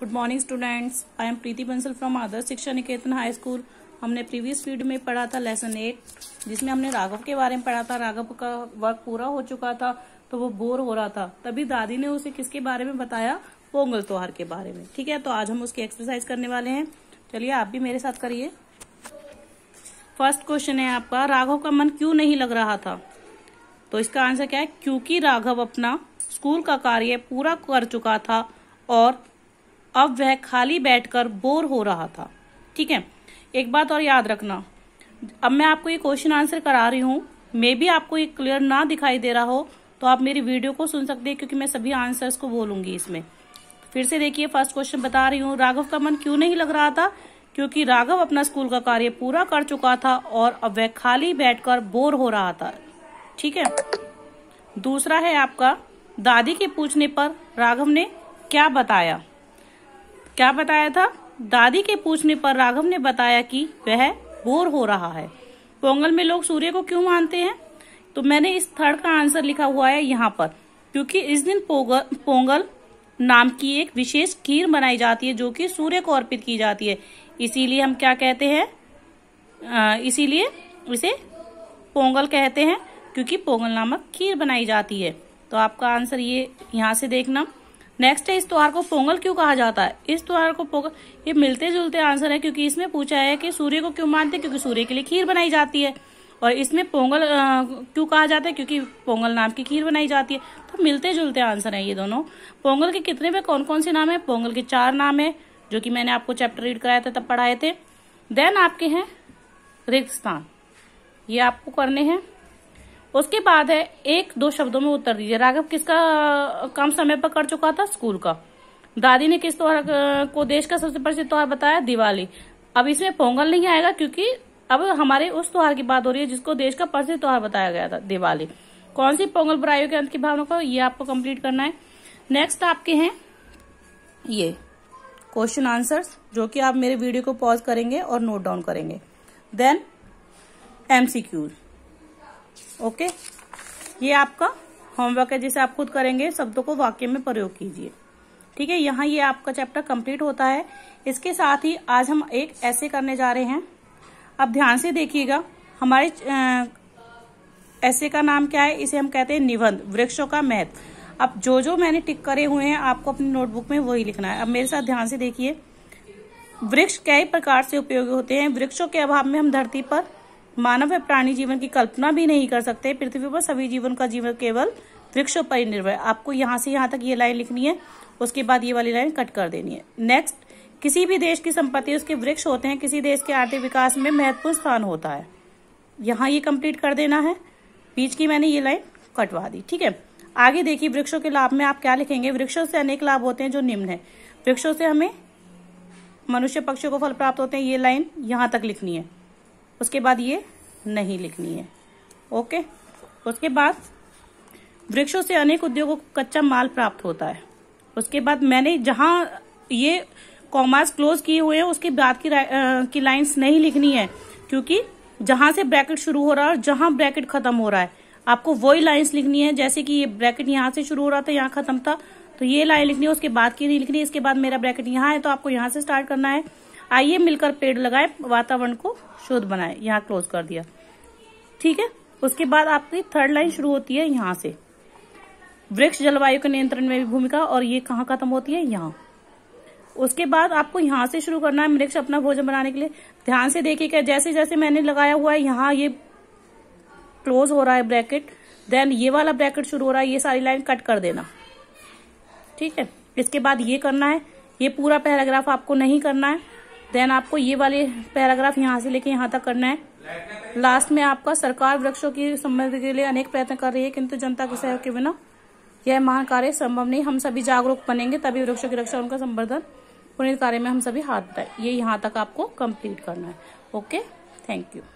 good morning students I am Preeti Bansal from Adarsh Shiksha Niketan high school हमने previous field में पढ़ा था लेसन एट जिसमें हमने राघव के बारे में पढ़ा था राघव का वर्क पूरा हो चुका था तो वो बोर हो रहा था तभी दादी ने उसे किसके बारे में बताया पोंगल त्योहार के बारे में ठीक है तो आज हम उसकी एक्सरसाइज करने वाले हैं चलिए आप भी मेरे साथ करिए फर्स्ट क्वेश्चन है आपका राघव का मन क्यों नहीं लग रहा था तो इसका आंसर क्या है क्योंकि राघव अपना स्कूल का कार्य पूरा कर चुका था और अब वह खाली बैठकर बोर हो रहा था ठीक है एक बात और याद रखना अब मैं आपको ये क्वेश्चन आंसर करा रही हूँ मे भी आपको ये क्लियर ना दिखाई दे रहा हो तो आप मेरी वीडियो को सुन सकते हैं क्योंकि मैं सभी आंसर्स को बोलूंगी इसमें फिर से देखिए फर्स्ट क्वेश्चन बता रही हूँ राघव का मन क्यों नहीं लग रहा था क्योंकि राघव अपना स्कूल का कार्य पूरा कर चुका था और अब वह खाली बैठकर बोर हो रहा था ठीक है दूसरा है आपका दादी के पूछने पर राघव ने क्या बताया क्या बताया था दादी के पूछने पर राघव ने बताया कि वह बोर हो रहा है पोंगल में लोग सूर्य को क्यों मानते हैं तो मैंने इस थर्ड का आंसर लिखा हुआ है यहाँ पर क्योंकि इस दिन पोंगल पोंगल नाम की एक विशेष खीर बनाई जाती है जो कि सूर्य को अर्पित की जाती है इसीलिए हम क्या कहते हैं इसीलिए इसे पोंगल कहते हैं क्योंकि पोंगल नामक खीर बनाई जाती है तो आपका आंसर ये यहाँ से देखना नेक्स्ट है इस त्योहार को पोंगल क्यों कहा जाता है इस त्योहार को पोंगल ये मिलते जुलते आंसर है क्योंकि इसमें पूछा है कि सूर्य को क्यों मानते हैं क्योंकि सूर्य के लिए खीर बनाई जाती है और इसमें पोंगल क्यों कहा जाता है क्योंकि पोंगल नाम की खीर बनाई जाती है तो मिलते जुलते आंसर है ये दोनों पोंगल के कितने में कौन कौन से नाम है पोंगल के चार नाम है जो कि मैंने आपको चैप्टर रीड कराया था तब पढ़ाए थे देन आपके हैं रिक्त स्थान ये आपको करने हैं उसके बाद है एक दो शब्दों में उत्तर दीजिए राघव किसका कम समय पर कर चुका था स्कूल का दादी ने किस त्योहार को देश का सबसे प्रसिद्ध त्योहार बताया दिवाली अब इसमें पोंगल नहीं आएगा क्योंकि अब हमारे उस त्योहार की बात हो रही है जिसको देश का प्रसिद्ध त्योहार बताया गया था दिवाली कौन सी पोंगल बुराइयों के अंत की भावना को ये आपको कम्प्लीट करना है नेक्स्ट आपके हैं ये क्वेश्चन आंसर्स जो कि आप मेरे वीडियो को पॉज करेंगे और नोट डाउन करेंगे देन एमसीक्यूज ओके ये आपका होमवर्क है जिसे आप खुद करेंगे शब्दों को वाक्य में प्रयोग कीजिए ठीक है यहाँ ये आपका चैप्टर कंप्लीट होता है इसके साथ ही आज हम एक ऐसे करने जा रहे हैं अब ध्यान से देखिएगा हमारे ऐसे का नाम क्या है इसे हम कहते हैं निबंध वृक्षों का महत्व अब जो जो मैंने टिक करे हुए हैं आपको अपनी नोटबुक में वही लिखना है अब मेरे साथ ध्यान से देखिए वृक्ष कई प्रकार से उपयोगी होते हैं वृक्षों के अभाव में हम धरती पर मानव या प्राणी जीवन की कल्पना भी नहीं कर सकते पृथ्वी पर सभी जीवन का जीवन केवल वृक्षों पर ही निर्भर आपको यहाँ से यहाँ तक ये लाइन लिखनी है उसके बाद ये वाली लाइन कट कर देनी है नेक्स्ट किसी भी देश की संपत्ति उसके वृक्ष होते हैं किसी देश के आर्थिक विकास में महत्वपूर्ण स्थान होता है यहाँ ये कंप्लीट कर देना है बीच की मैंने ये लाइन कटवा दी ठीक है आगे देखिए वृक्षों के लाभ में आप क्या लिखेंगे वृक्षों से अनेक लाभ होते हैं जो निम्न है वृक्षों से हमें मनुष्य पक्षियों को फल प्राप्त होते हैं ये लाइन यहाँ तक लिखनी है उसके बाद ये नहीं लिखनी है ओके उसके बाद वृक्षों से अनेक उद्योगों को कच्चा माल प्राप्त होता है उसके बाद मैंने जहां ये कॉमर्स क्लोज किए हुए हैं उसके बाद की, की लाइंस नहीं लिखनी है क्योंकि जहां से ब्रैकेट शुरू हो रहा है और जहां ब्रैकेट खत्म हो रहा है आपको वही लाइंस लिखनी है जैसे कि ये ब्रैकेट यहाँ से शुरू हो रहा था यहाँ खत्म था तो ये लाइन लिखनी है उसके बाद की नहीं लिखनी है इसके बाद मेरा ब्रैकेट यहाँ है तो आपको यहां से स्टार्ट करना है आइए मिलकर पेड़ लगाए वातावरण को शुद्ध बनाए यहाँ क्लोज कर दिया ठीक है उसके बाद आपकी थर्ड लाइन शुरू होती है यहाँ से वृक्ष जलवायु के नियंत्रण में भी भूमिका और ये कहाँ खत्म होती है यहाँ उसके बाद आपको यहाँ से शुरू करना है वृक्ष अपना भोजन बनाने के लिए ध्यान से देखिएगा जैसे जैसे मैंने लगाया हुआ है यहाँ ये क्लोज हो रहा है ब्रैकेट देन ये वाला ब्रैकेट शुरू हो रहा है ये सारी लाइन कट कर देना ठीक है इसके बाद ये करना है ये पूरा पैराग्राफ आपको नहीं करना है देन आपको ये वाले पैराग्राफ यहाँ से लेके यहाँ तक करना है लास्ट में आपका सरकार वृक्षों की समृद्धि के लिए अनेक प्रयत्न कर रही है किंतु जनता के सहयोग के बिना यह महान कार्य संभव नहीं हम सभी जागरूक बनेंगे तभी वृक्षों की रक्षा उनका संवर्धन पुनित कार्य में हम सभी हाथ ये यहाँ तक आपको कंप्लीट करना है ओके थैंक यू